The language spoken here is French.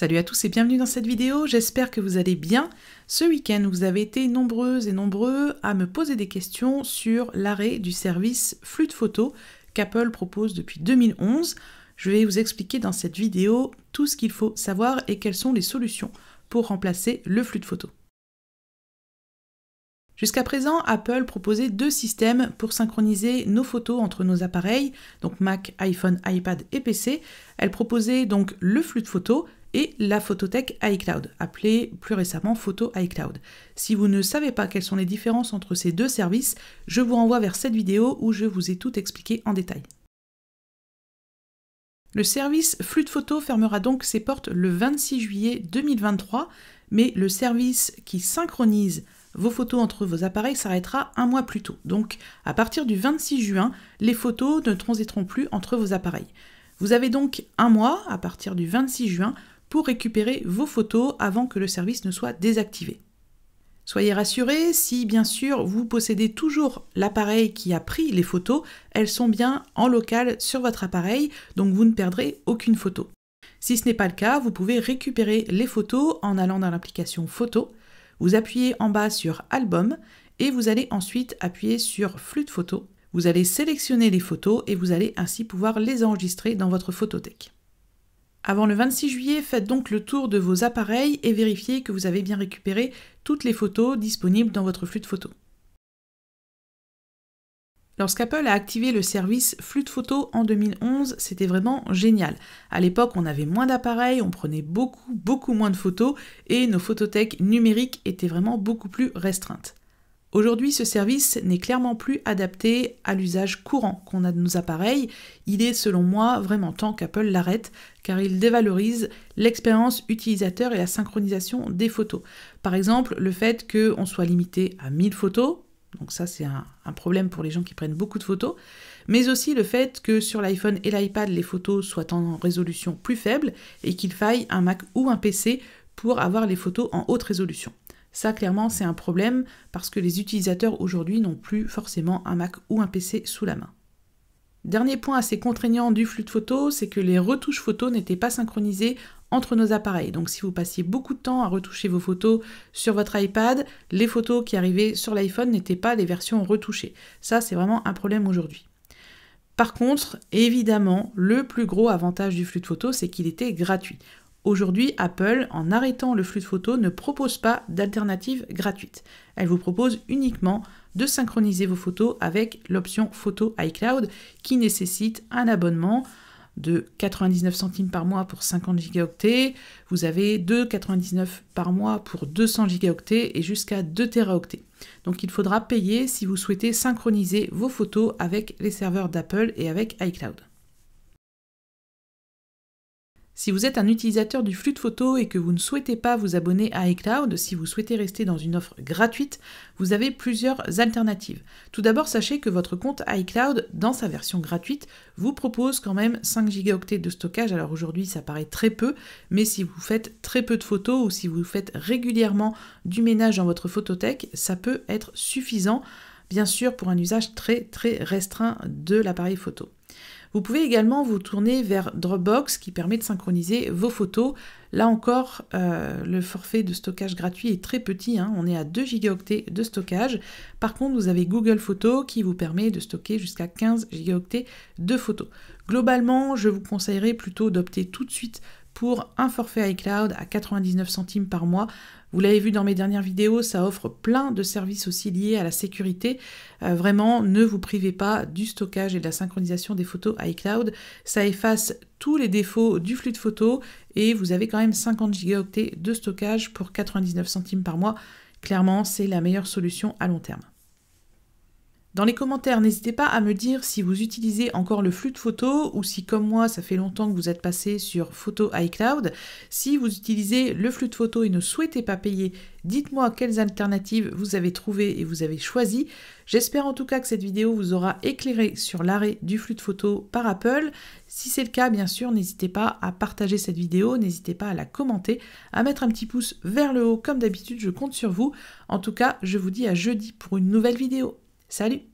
Salut à tous et bienvenue dans cette vidéo, j'espère que vous allez bien. Ce week-end, vous avez été nombreuses et nombreux à me poser des questions sur l'arrêt du service flux de photos qu'Apple propose depuis 2011. Je vais vous expliquer dans cette vidéo tout ce qu'il faut savoir et quelles sont les solutions pour remplacer le flux de photos. Jusqu'à présent, Apple proposait deux systèmes pour synchroniser nos photos entre nos appareils, donc Mac, iPhone, iPad et PC. Elle proposait donc le flux de photos et la photothèque iCloud, appelée plus récemment Photo iCloud. Si vous ne savez pas quelles sont les différences entre ces deux services, je vous renvoie vers cette vidéo où je vous ai tout expliqué en détail. Le service Flux de photos fermera donc ses portes le 26 juillet 2023, mais le service qui synchronise vos photos entre vos appareils s'arrêtera un mois plus tôt. Donc à partir du 26 juin, les photos ne transiteront plus entre vos appareils. Vous avez donc un mois, à partir du 26 juin, pour récupérer vos photos avant que le service ne soit désactivé. Soyez rassurés, si bien sûr vous possédez toujours l'appareil qui a pris les photos, elles sont bien en local sur votre appareil, donc vous ne perdrez aucune photo. Si ce n'est pas le cas, vous pouvez récupérer les photos en allant dans l'application Photos, vous appuyez en bas sur Album et vous allez ensuite appuyer sur Flux de photos. Vous allez sélectionner les photos et vous allez ainsi pouvoir les enregistrer dans votre photothèque. Avant le 26 juillet, faites donc le tour de vos appareils et vérifiez que vous avez bien récupéré toutes les photos disponibles dans votre flux de photos. Lorsqu'Apple a activé le service flux de photos en 2011, c'était vraiment génial. À l'époque, on avait moins d'appareils, on prenait beaucoup, beaucoup moins de photos et nos photothèques numériques étaient vraiment beaucoup plus restreintes. Aujourd'hui, ce service n'est clairement plus adapté à l'usage courant qu'on a de nos appareils. Il est, selon moi, vraiment temps qu'Apple l'arrête, car il dévalorise l'expérience utilisateur et la synchronisation des photos. Par exemple, le fait qu'on soit limité à 1000 photos, donc ça c'est un, problème pour les gens qui prennent beaucoup de photos, mais aussi le fait que sur l'iPhone et l'iPad, les photos soient en résolution plus faible et qu'il faille un Mac ou un PC pour avoir les photos en haute résolution. Ça, clairement, c'est un problème parce que les utilisateurs aujourd'hui n'ont plus forcément un Mac ou un PC sous la main. Dernier point assez contraignant du flux de photos, c'est que les retouches photos n'étaient pas synchronisées entre nos appareils. Donc si vous passiez beaucoup de temps à retoucher vos photos sur votre iPad, les photos qui arrivaient sur l'iPhone n'étaient pas les versions retouchées. Ça, c'est vraiment un problème aujourd'hui. Par contre, évidemment, le plus gros avantage du flux de photos, c'est qu'il était gratuit. Aujourd'hui, Apple, en arrêtant le flux de photos, ne propose pas d'alternative gratuite. Elle vous propose uniquement de synchroniser vos photos avec l'option Photo iCloud qui nécessite un abonnement de 99 centimes par mois pour 50 gigaoctets, vous avez 2,99 par mois pour 200 gigaoctets et jusqu'à 2 teraoctets. Donc il faudra payer si vous souhaitez synchroniser vos photos avec les serveurs d'Apple et avec iCloud. Si vous êtes un utilisateur du flux de photos et que vous ne souhaitez pas vous abonner à iCloud, si vous souhaitez rester dans une offre gratuite, vous avez plusieurs alternatives. Tout d'abord, sachez que votre compte iCloud, dans sa version gratuite, vous propose quand même 5 gigaoctets de stockage. Alors aujourd'hui, ça paraît très peu, mais si vous faites très peu de photos ou si vous faites régulièrement du ménage dans votre photothèque, ça peut être suffisant, bien sûr, pour un usage très très restreint de l'appareil photo. Vous pouvez également vous tourner vers Dropbox qui permet de synchroniser vos photos. Là encore, euh, le forfait de stockage gratuit est très petit, hein. on est à 2 gigaoctets de stockage. Par contre, vous avez Google Photos qui vous permet de stocker jusqu'à 15 gigaoctets de photos. Globalement, je vous conseillerais plutôt d'opter tout de suite pour un forfait iCloud à 99 centimes par mois. Vous l'avez vu dans mes dernières vidéos, ça offre plein de services aussi liés à la sécurité. Euh, vraiment, ne vous privez pas du stockage et de la synchronisation des photos iCloud. Ça efface tous les défauts du flux de photos et vous avez quand même 50 gigaoctets de stockage pour 99 centimes par mois. Clairement, c'est la meilleure solution à long terme. Dans les commentaires, n'hésitez pas à me dire si vous utilisez encore le flux de photos ou si, comme moi, ça fait longtemps que vous êtes passé sur Photo iCloud. Si vous utilisez le flux de photos et ne souhaitez pas payer, dites-moi quelles alternatives vous avez trouvées et vous avez choisies. J'espère en tout cas que cette vidéo vous aura éclairé sur l'arrêt du flux de photos par Apple. Si c'est le cas, bien sûr, n'hésitez pas à partager cette vidéo, n'hésitez pas à la commenter, à mettre un petit pouce vers le haut comme d'habitude, je compte sur vous. En tout cas, je vous dis à jeudi pour une nouvelle vidéo. Salut